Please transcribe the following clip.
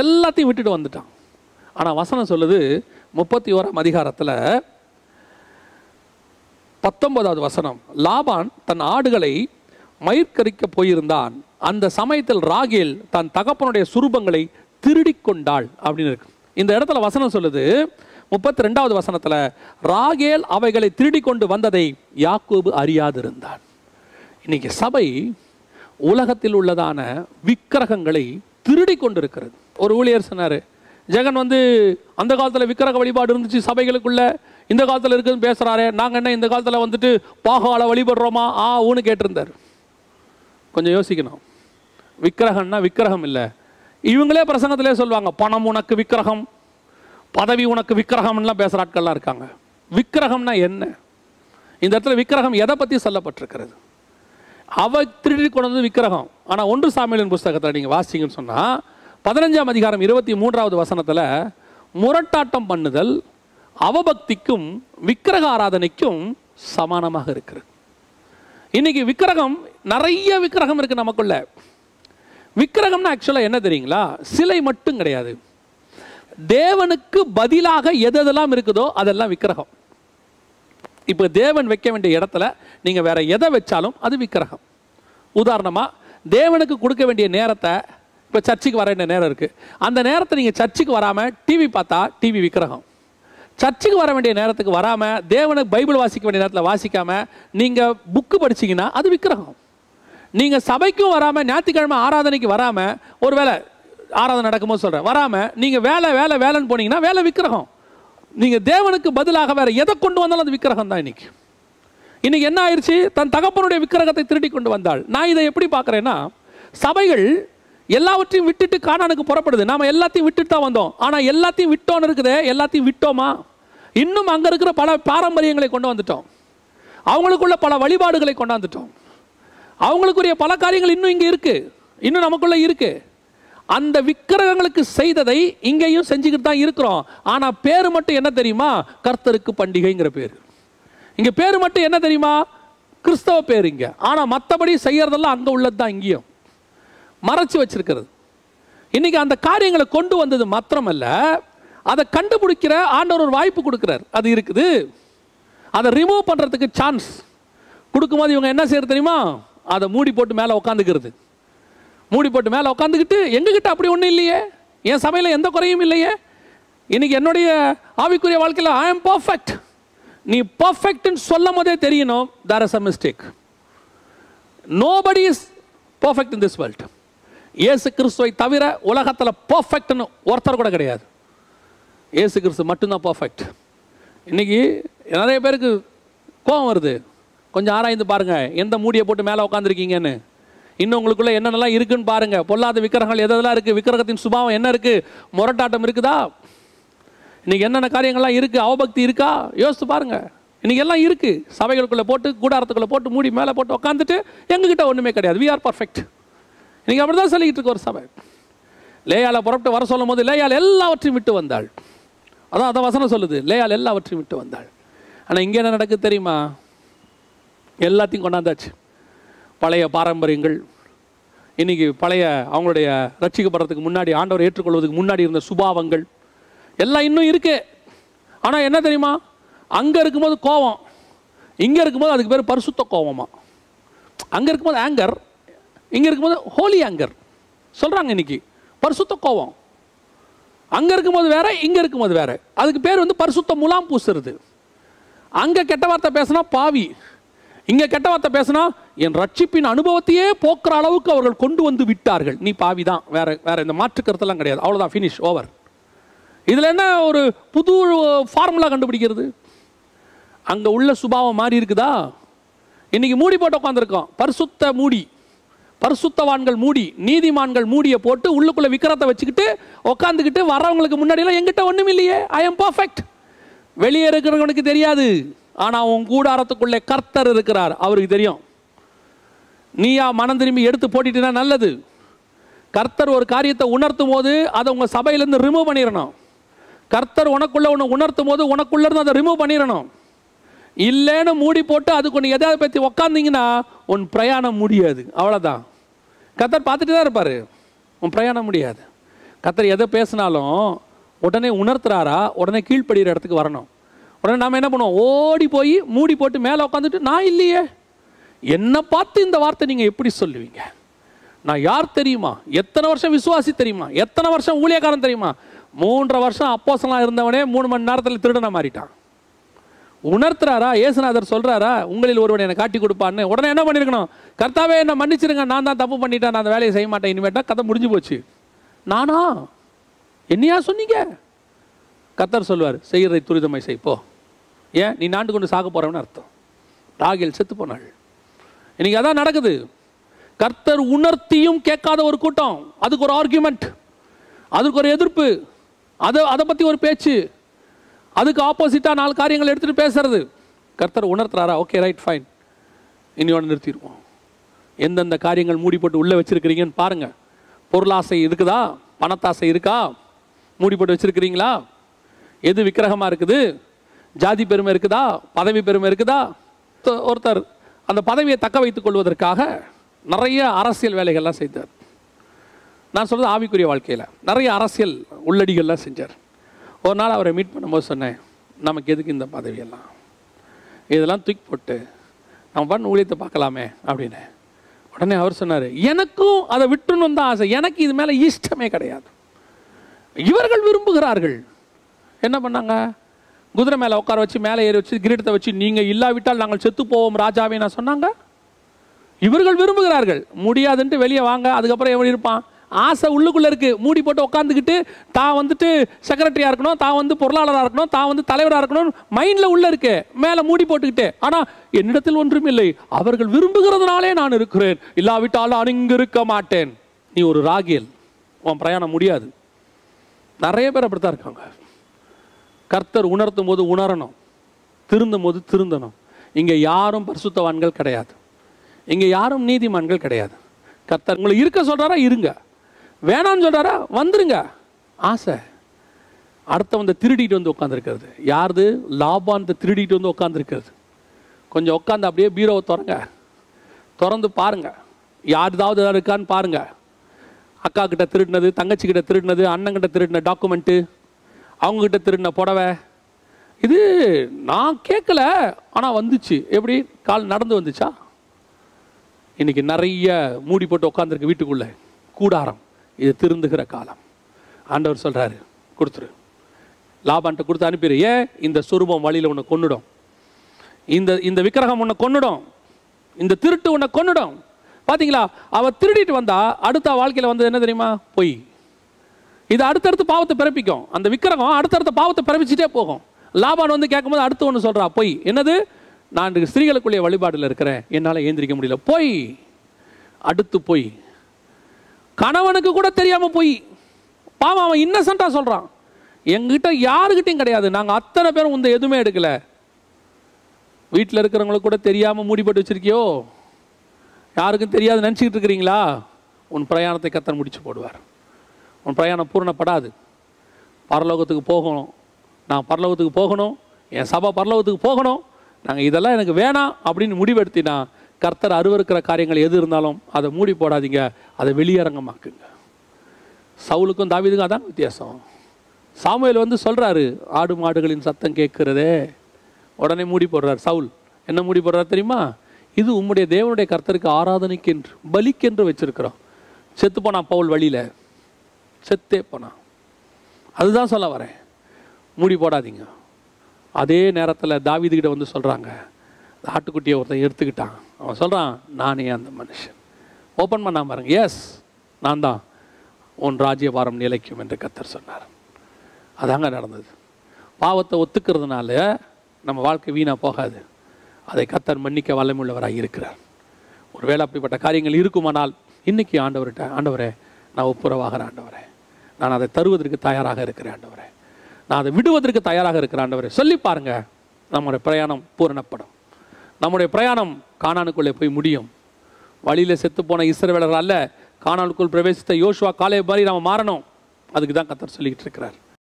எல்லாத்தையும் விட்டுட்டு வந்துட்டான் ஆனால் வசனம் சொல்லுது முப்பத்தி ஓராம் அதிகாரத்தில் பத்தொன்பதாவது வசனம் லாபான் தன் ஆடுகளை மயிர்கறிக்க போயிருந்தான் அந்த சமயத்தில் ராகேல் தன் தகப்பனுடைய சுரூபங்களை திருடி கொண்டாள் அப்படின்னு இருக்கு இந்த இடத்துல வசனம் சொல்லுது முப்பத்தி ரெண்டாவது வசனத்தில் ராகேல் அவைகளை திருடி கொண்டு வந்ததை யாக்கோபு அறியாதிருந்தான் இன்னைக்கு சபை உலகத்தில் உள்ளதான விக்கிரகங்களை திருடி கொண்டிருக்கிறது ஒரு ஊழியர் சொன்னார் ஜெகன் வந்து அந்த காலத்தில் விக்கிரக வழிபாடு இருந்துச்சு சபைகளுக்குள்ளே இந்த காலத்தில் இருக்குதுன்னு பேசுகிறாரு நாங்கள் என்ன இந்த காலத்தில் வந்துட்டு பாகால வழிபடுறோமா ஆ ஊன்னு கேட்டிருந்தார் கொஞ்சம் யோசிக்கணும் விக்கிரகம்னா விக்கிரகம் இல்லை இவங்களே பிரசங்கத்திலே சொல்லுவாங்க பணம் உனக்கு விக்கிரகம் பதவி உனக்கு விக்கிரகம்லாம் பேசுகிற ஆட்கள்லாம் இருக்காங்க விக்கிரகம்னா என்ன இந்த இடத்துல விக்கிரகம் எதை பற்றி சொல்லப்பட்டிருக்கிறது அவ திருடி கொண்டு வந்து விக்கிரகம் ஆனால் ஒன்று சாமியலின் புஸ்தகத்தில் நீங்கள் வாசிங்கன்னு சொன்னால் பதினஞ்சாம் அதிகாரம் இருபத்தி மூன்றாவது வசனத்தில் முரட்டாட்டம் பண்ணுதல் அவபக்திக்கும் விக்கிரக ஆராதனைக்கும் சமானமாக இருக்கிறது இன்னைக்கு விக்கிரகம் நிறைய விக்கிரகம் இருக்குது நமக்குள்ள விக்கிரகம்னா ஆக்சுவலாக என்ன தெரியுங்களா சிலை மட்டும் கிடையாது தேவனுக்கு பதிலாக எதெல்லாம் இருக்குதோ அதெல்லாம் விக்கிரகம் இப்போ தேவன் வைக்க வேண்டிய இடத்துல நீங்கள் வேறு எதை வச்சாலும் அது விக்கிரகம் உதாரணமாக தேவனுக்கு கொடுக்க வேண்டிய நேரத்தை இப்போ சர்ச்சுக்கு வர வேண்டிய நேரம் இருக்குது அந்த நேரத்தை நீங்கள் சர்ச்சுக்கு வராமல் டிவி பார்த்தா டிவி விக்கிரகம் சர்ச்சுக்கு வர வேண்டிய நேரத்துக்கு வராமல் தேவனுக்கு பைபிள் வாசிக்க வேண்டிய நேரத்தில் வாசிக்காமல் நீங்கள் புக்கு படிச்சிங்கன்னா அது விக்கிரகம் நீங்கள் சபைக்கும் வராமல் ஞாயிற்றுக்கிழமை ஆராதனைக்கு வராமல் ஒரு வேலை ஆராதனை நடக்கும்போது சொல்கிறேன் வராமல் நீங்கள் வேலை வேலை வேலைன்னு போனீங்கன்னா வேலை விக்கிரகம் நீங்கள் தேவனுக்கு பதிலாக வேற எதை கொண்டு வந்தாலும் அந்த விக்கிரகம் தான் இன்னைக்கு இன்றைக்கி என்ன ஆயிடுச்சு தன் தகப்பனுடைய விக்கிரகத்தை திருடி கொண்டு வந்தாள் நான் இதை எப்படி பார்க்குறேன்னா சபைகள் எல்லாவற்றையும் விட்டுட்டு காணானுக்கு புறப்படுது நாம் எல்லாத்தையும் விட்டுட்டு தான் வந்தோம் ஆனால் எல்லாத்தையும் விட்டோன்னு இருக்குதே எல்லாத்தையும் விட்டோமா இன்னும் அங்கே இருக்கிற பல பாரம்பரியங்களை கொண்டு வந்துட்டோம் அவங்களுக்குள்ள பல வழிபாடுகளை கொண்டாந்துட்டோம் அவங்களுக்குரிய பல காரியங்கள் இன்னும் இங்கே இருக்குது இன்னும் நமக்குள்ளே இருக்குது அந்த விக்கிரகங்களுக்கு செய்ததை இங்கேயும் செஞ்சுக்கிட்டு தான் இருக்கிறோம் ஆனால் பேர் மட்டும் என்ன தெரியுமா கர்த்தருக்கு பண்டிகைங்கிற பேர் இங்கே பேர் மட்டும் என்ன தெரியுமா கிறிஸ்தவ பேர் இங்கே ஆனால் மற்றபடி செய்கிறதெல்லாம் அங்கே உள்ளது தான் இங்கேயும் மறைச்சு வச்சிருக்கிறது இன்றைக்கி அந்த காரியங்களை கொண்டு வந்தது மாத்திரமல்ல அதை கண்டுபிடிக்கிற ஆண்டவர் ஒரு வாய்ப்பு கொடுக்குறார் அது இருக்குது அதை ரிமூவ் பண்ணுறதுக்கு சான்ஸ் கொடுக்கும்போது இவங்க என்ன செய்யறது தெரியுமா அதை மூடி போட்டு மேலே உட்காந்துக்கிறது மூடி போட்டு மேலே உட்காந்துக்கிட்டு எங்ககிட்ட அப்படி ஒன்றும் இல்லையே என் சமையல எந்த குறையும் இல்லையே இன்னைக்கு என்னுடைய ஆவிக்குரிய வாழ்க்கையில் ஐ எம் பர்ஃபெக்ட் நீ பர்ஃபெக்ட்னு சொல்லும் போதே தெரியணும் there is a mistake nobody is perfect in this world Yesu கிறிஸ்துவை தவிர உலகத்தில் பர்ஃபெக்ட்னு ஒருத்தர் கூட கிடையாது ஏசு கிறிஸ்து மட்டும்தான் பர்ஃபெக்ட் இன்னைக்கு நிறைய பேருக்கு கோபம் வருது கொஞ்சம் ஆராய்ந்து பாருங்கள் எந்த மூடியை போட்டு மேலே உட்காந்துருக்கீங்கன்னு இன்னும் உங்களுக்குள்ள என்னென்னலாம் இருக்குன்னு பாருங்க பொல்லாத விக்கிரகங்கள் எதெல்லாம் இருக்குது விக்கிரகத்தின் சுபாவம் என்ன இருக்குது முரட்டாட்டம் இருக்குதா இன்றைக்கி என்னென்ன காரியங்கள்லாம் இருக்குது அவபக்தி இருக்கா யோசித்து பாருங்க இன்றைக்கி எல்லாம் இருக்குது சபைகளுக்குள்ளே போட்டு கூடாரத்துக்குள்ளே போட்டு மூடி மேலே போட்டு உட்காந்துட்டு எங்ககிட்ட ஒன்றுமே கிடையாது வி ஆர் பர்ஃபெக்ட் இன்றைக்கி அப்படி தான் சொல்லிக்கிட்டு இருக்க ஒரு சபை லேயால புறப்பட்டு வர சொல்லும் போது லேயால் எல்லாவற்றையும் விட்டு வந்தாள் அதான் அதான் வசனம் சொல்லுது லேயால் எல்லாவற்றையும் விட்டு வந்தாள் ஆனால் இங்கே என்ன நடக்குது தெரியுமா எல்லாத்தையும் கொண்டாந்தாச்சு பழைய பாரம்பரியங்கள் இன்றைக்கி பழைய அவங்களுடைய ரட்சிக்கப்படுறதுக்கு முன்னாடி ஆண்டவர் ஏற்றுக்கொள்வதுக்கு முன்னாடி இருந்த சுபாவங்கள் எல்லாம் இன்னும் இருக்கே ஆனால் என்ன தெரியுமா அங்கே இருக்கும்போது கோவம் இங்கே இருக்கும்போது அதுக்கு பேர் பரிசுத்த கோவமா அங்கே இருக்கும்போது ஆங்கர் இங்கே இருக்கும்போது ஹோலி ஆங்கர் சொல்கிறாங்க இன்னைக்கு பரிசுத்த கோவம் அங்கே இருக்கும்போது வேற இங்கே இருக்கும்போது வேற அதுக்கு பேர் வந்து பரிசுத்த முலாம் பூசுறது அங்கே கெட்ட வார்த்தை பேசுனா பாவி இங்கே கெட்ட வார்த்தை பேசினா என் ரட்சிப்பின் அனுபவத்தையே போக்குற அளவுக்கு அவர்கள் கொண்டு வந்து விட்டார்கள் நீ பாவி தான் வேற வேற இந்த மாற்றுக்கருத்தெல்லாம் கிடையாது அவ்வளோதான் ஃபினிஷ் ஓவர் இதில் என்ன ஒரு புது ஃபார்முலா கண்டுபிடிக்கிறது அங்கே உள்ள சுபாவம் மாறி இருக்குதா இன்றைக்கி மூடி போட்டு உட்காந்துருக்கோம் பரிசுத்த மூடி பரிசுத்தவான்கள் மூடி நீதிமான்கள் மூடியை போட்டு உள்ளுக்குள்ளே விக்கிரத்தை வச்சுக்கிட்டு உட்காந்துக்கிட்டு வரவங்களுக்கு முன்னாடியெல்லாம் எங்கிட்ட ஒன்றும் இல்லையே ஐ எம் பர்ஃபெக்ட் வெளியே இருக்கிறவனுக்கு தெரியாது ஆனால் உன் கூடாரத்துக்குள்ளே கர்த்தர் இருக்கிறார் அவருக்கு தெரியும் நீயா மனம் திரும்பி எடுத்து போட்டுட்டீங்கன்னா நல்லது கர்த்தர் ஒரு காரியத்தை உணர்த்தும் போது அதை உங்கள் சபையிலேருந்து ரிமூவ் பண்ணிடணும் கர்த்தர் உனக்குள்ளே ஒன்று உணர்த்தும் போது உனக்குள்ளேருந்து அதை ரிமூவ் பண்ணிடணும் இல்லைன்னு மூடி போட்டு அதுக்கு ஒன்று எதாவது பற்றி உக்காந்திங்கன்னா உன் பிரயாணம் முடியாது அவ்வளோதான் கர்த்தர் பார்த்துட்டு தான் இருப்பார் உன் பிரயாணம் முடியாது கர்த்தர் எதை பேசினாலும் உடனே உணர்த்துறாரா உடனே கீழ்ப்படுகிற இடத்துக்கு வரணும் உடனே நாம் என்ன பண்ணுவோம் ஓடி போய் மூடி போட்டு மேலே உட்காந்துட்டு நான் இல்லையே என்னை பார்த்து இந்த வார்த்தை நீங்கள் எப்படி சொல்லுவீங்க நான் யார் தெரியுமா எத்தனை வருஷம் விசுவாசி தெரியுமா எத்தனை வருஷம் ஊழியக்காரன் தெரியுமா மூன்றரை வருஷம் அப்போசலாம் இருந்தவனே மூணு மணி நேரத்தில் திருடனை மாறிட்டான் உணர்த்துறாரா ஏசுநாதர் சொல்கிறாரா உங்களில் ஒருவன் என்னை காட்டி கொடுப்பான்னு உடனே என்ன பண்ணியிருக்கணும் கர்த்தாவே என்னை மன்னிச்சிருங்க நான் தான் தப்பு பண்ணிட்டேன் நான் அந்த வேலையை செய்ய மாட்டேன் இனிமேட்டா கதை முடிஞ்சு போச்சு நானா என்னையா சொன்னீங்க கத்தர் சொல்வார் செய்கிறதை துரிதமாய் செய்ப்போ ஏன் நீ நாண்டு கொண்டு சாக போகிறவன்னு அர்த்தம் ராகில் செத்து போனாள் இன்றைக்கி அதான் நடக்குது கர்த்தர் உணர்த்தியும் கேட்காத ஒரு கூட்டம் அதுக்கு ஒரு ஆர்கியூமெண்ட் அதுக்கு ஒரு எதிர்ப்பு அதை அதை பற்றி ஒரு பேச்சு அதுக்கு ஆப்போசிட்டாக நாலு காரியங்கள் எடுத்துகிட்டு பேசுறது கர்த்தர் உணர்த்துறாரா ஓகே ரைட் ஃபைன் ஒன்று நிறுத்திடுவோம் எந்தெந்த காரியங்கள் மூடிப்பட்டு உள்ளே வச்சுருக்கிறீங்கன்னு பாருங்கள் பொருளாசை இருக்குதா பணத்தாசை இருக்கா மூடிப்பட்டு வச்சுருக்கிறீங்களா எது விக்கிரகமாக இருக்குது ஜாதி பெருமை இருக்குதா பதவி பெருமை இருக்குதா ஒருத்தர் அந்த பதவியை தக்க வைத்துக் கொள்வதற்காக நிறைய அரசியல் வேலைகள்லாம் செய்தார் நான் சொல்கிறது ஆவிக்குரிய வாழ்க்கையில் நிறைய அரசியல் உள்ளடிகள்லாம் செஞ்சார் ஒரு நாள் அவரை மீட் பண்ணும்போது சொன்னேன் நமக்கு எதுக்கு இந்த பதவியெல்லாம் இதெல்லாம் தூக்கி போட்டு நம்ம பண்ண ஊழியத்தை பார்க்கலாமே அப்படின்னு உடனே அவர் சொன்னார் எனக்கும் அதை விட்டுணும் தான் ஆசை எனக்கு இது மேலே இஷ்டமே கிடையாது இவர்கள் விரும்புகிறார்கள் என்ன பண்ணாங்க குதிரை மேலே உட்கார வச்சு மேலே ஏறி வச்சு கிரீடத்தை வச்சு நீங்கள் இல்லாவிட்டால் நாங்கள் செத்து போவோம் ராஜாவே நான் சொன்னாங்க இவர்கள் விரும்புகிறார்கள் முடியாதுன்ட்டு வெளியே வாங்க அதுக்கப்புறம் எப்படி இருப்பான் ஆசை உள்ளுக்குள்ளே இருக்குது மூடி போட்டு உட்காந்துக்கிட்டு தான் வந்துட்டு செக்ரட்டரியாக இருக்கணும் தான் வந்து பொருளாளராக இருக்கணும் தான் வந்து தலைவராக இருக்கணும் மைண்டில் உள்ளே இருக்கு மேலே மூடி போட்டுக்கிட்டு ஆனால் என்னிடத்தில் ஒன்றும் இல்லை அவர்கள் விரும்புகிறதுனாலே நான் இருக்கிறேன் இல்லாவிட்டாலும் நான் இருக்க மாட்டேன் நீ ஒரு ராகியல் உன் பிரயாணம் முடியாது நிறைய பேர் அப்படித்தான் இருக்காங்க கர்த்தர் உணர்த்தும் போது உணரணும் திருந்தும் போது திருந்தணும் இங்கே யாரும் பரிசுத்தவான்கள் கிடையாது இங்கே யாரும் நீதிமான்கள் கிடையாது கர்த்தர் உங்களை இருக்க சொல்கிறாரா இருங்க வேணான்னு சொல்கிறாரா வந்துருங்க ஆசை அடுத்த வந்து திருடிட்டு வந்து உட்காந்துருக்கிறது லாபான் இந்த திருடிட்டு வந்து உட்காந்துருக்கிறது கொஞ்சம் உட்காந்து அப்படியே பீரோவை திறங்க திறந்து பாருங்கள் யாருதாவது ஏதாவது இருக்கான்னு பாருங்கள் அக்கா கிட்ட திருடினது தங்கச்சி கிட்ட திருடினது அண்ணங்கிட்ட திருடின டாக்குமெண்ட்டு அவங்கக்கிட்ட திருடின புடவை இது நான் கேட்கல ஆனால் வந்துச்சு எப்படி கால் நடந்து வந்துச்சா இன்றைக்கி நிறைய மூடி போட்டு உட்காந்துருக்கு வீட்டுக்குள்ளே கூடாரம் இது திருந்துகிற காலம் ஆண்டவர் சொல்கிறாரு கொடுத்துரு லாபான்ட்ட கொடுத்து அனுப்பிடு ஏன் இந்த சுரூபம் வழியில் உன்னை கொண்டுடும் இந்த இந்த விக்கிரகம் உன்னை கொண்டுடும் இந்த திருட்டு உன்னை கொண்டுடும் பார்த்தீங்களா அவள் திருடிட்டு வந்தா அடுத்த வாழ்க்கையில் வந்தது என்ன தெரியுமா பொய் இது அடுத்தடுத்து பாவத்தை பிறப்பிக்கும் அந்த விக்கிரகம் அடுத்தடுத்த பாவத்தை பிறப்பிச்சுட்டே போகும் லாபான் வந்து கேட்கும்போது அடுத்து ஒன்று சொல்கிறா பொய் என்னது நான் ஸ்திரீகளுக்குள்ளே வழிபாடில் இருக்கிறேன் என்னால் ஏந்திரிக்க முடியல பொய் அடுத்து பொய் கணவனுக்கு கூட தெரியாமல் பொய் பாவம் அவன் இன்னசென்ட்டாக சொல்கிறான் எங்கிட்ட யாருக்கிட்டையும் கிடையாது நாங்கள் அத்தனை பேரும் உந்த எதுவுமே எடுக்கலை வீட்டில் இருக்கிறவங்களுக்கு கூட தெரியாமல் மூடிப்பட்டு வச்சுருக்கியோ யாருக்கும் தெரியாது நினச்சிக்கிட்டு இருக்கிறீங்களா உன் பிரயாணத்தை கத்தன் முடிச்சு போடுவார் உன் பிரயாணம் பூர்ணப்படாது பரலோகத்துக்கு போகணும் நான் பரலோகத்துக்கு போகணும் என் சபா பரலோகத்துக்கு போகணும் நாங்கள் இதெல்லாம் எனக்கு வேணாம் அப்படின்னு முடிவெடுத்தினா கர்த்தர் அருவருக்கிற காரியங்கள் எது இருந்தாலும் அதை மூடி போடாதீங்க அதை வெளியரங்கமாக்குங்க சவுலுக்கும் தாவிதுக்கும் அதான் வித்தியாசம் சாமுவேல் வந்து சொல்கிறாரு ஆடு மாடுகளின் சத்தம் கேட்குறதே உடனே மூடி போடுறார் சவுல் என்ன மூடி போடுறார் தெரியுமா இது உம்முடைய தேவனுடைய கர்த்தருக்கு ஆராதனைக்கென்று பலிக்கென்று வச்சுருக்கிறோம் செத்துப்போனா பவுல் வழியில் செத்தே போனான் அதுதான் சொல்ல வரேன் மூடி போடாதீங்க அதே நேரத்தில் தாவிதுகிட்ட வந்து சொல்கிறாங்க ஆட்டுக்குட்டியை ஒருத்தன் எடுத்துக்கிட்டான் அவன் சொல்கிறான் நானே அந்த மனுஷன் ஓப்பன் பண்ணாமல் பாருங்க எஸ் நான் தான் உன் ராஜ்யபாரம் நிலைக்கும் என்று கத்தர் சொன்னார் அதாங்க நடந்தது பாவத்தை ஒத்துக்கிறதுனால நம்ம வாழ்க்கை வீணாக போகாது அதை கத்தர் மன்னிக்க வல்லமுள்ளவராக இருக்கிறார் ஒருவேளை அப்படிப்பட்ட காரியங்கள் இருக்குமானால் இன்றைக்கி ஆண்டவர்கிட்ட ஆண்டவரே நான் ஒப்புரவாகிற ஆண்டவரே நான் அதை தருவதற்கு தயாராக இருக்கிறேன் ஆண்டவரே நான் அதை விடுவதற்கு தயாராக இருக்கிறேன் ஆண்டவரே சொல்லி பாருங்க நம்முடைய பிரயாணம் பூரணப்படும் நம்முடைய பிரயாணம் காணானுக்குள்ளே போய் முடியும் வழியில் செத்து போன இசைவேலர்கள் அல்ல காணானுக்குள் பிரவேசித்த யோசுவா காலை மாதிரி நாம் மாறணும் அதுக்கு தான் கத்தர் சொல்லிக்கிட்டு இருக்கிறார்